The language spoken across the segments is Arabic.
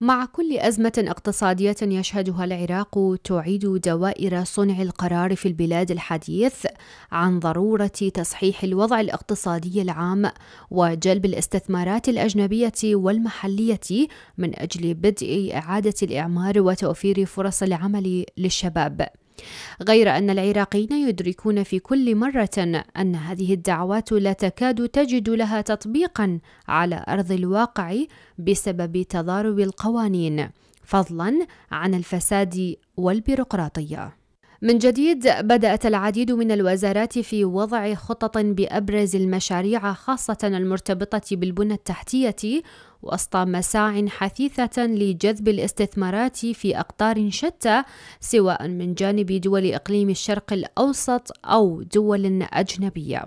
مع كل أزمة اقتصادية يشهدها العراق تعيد دوائر صنع القرار في البلاد الحديث عن ضرورة تصحيح الوضع الاقتصادي العام وجلب الاستثمارات الأجنبية والمحلية من أجل بدء إعادة الإعمار وتوفير فرص العمل للشباب. غير أن العراقيين يدركون في كل مرة أن هذه الدعوات لا تكاد تجد لها تطبيقا على أرض الواقع بسبب تضارب القوانين فضلا عن الفساد والبيروقراطيه من جديد بدأت العديد من الوزارات في وضع خطط بأبرز المشاريع خاصة المرتبطة بالبنى التحتية وسط مساع حثيثة لجذب الاستثمارات في أقطار شتى سواء من جانب دول إقليم الشرق الأوسط أو دول أجنبية.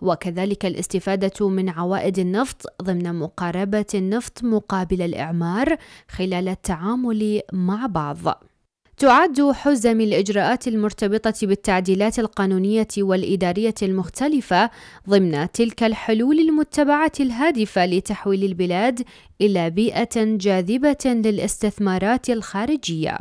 وكذلك الاستفادة من عوائد النفط ضمن مقاربة النفط مقابل الإعمار خلال التعامل مع بعض. تعد حزم الإجراءات المرتبطة بالتعديلات القانونية والإدارية المختلفة ضمن تلك الحلول المتبعة الهادفة لتحويل البلاد إلى بيئة جاذبة للاستثمارات الخارجية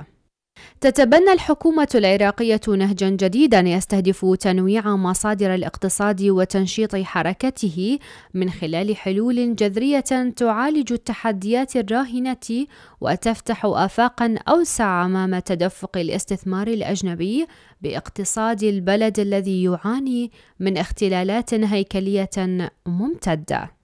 تتبنى الحكومة العراقية نهجا جديدا يستهدف تنويع مصادر الاقتصاد وتنشيط حركته من خلال حلول جذرية تعالج التحديات الراهنة وتفتح آفاقا أوسع أمام تدفق الاستثمار الأجنبي باقتصاد البلد الذي يعاني من اختلالات هيكلية ممتده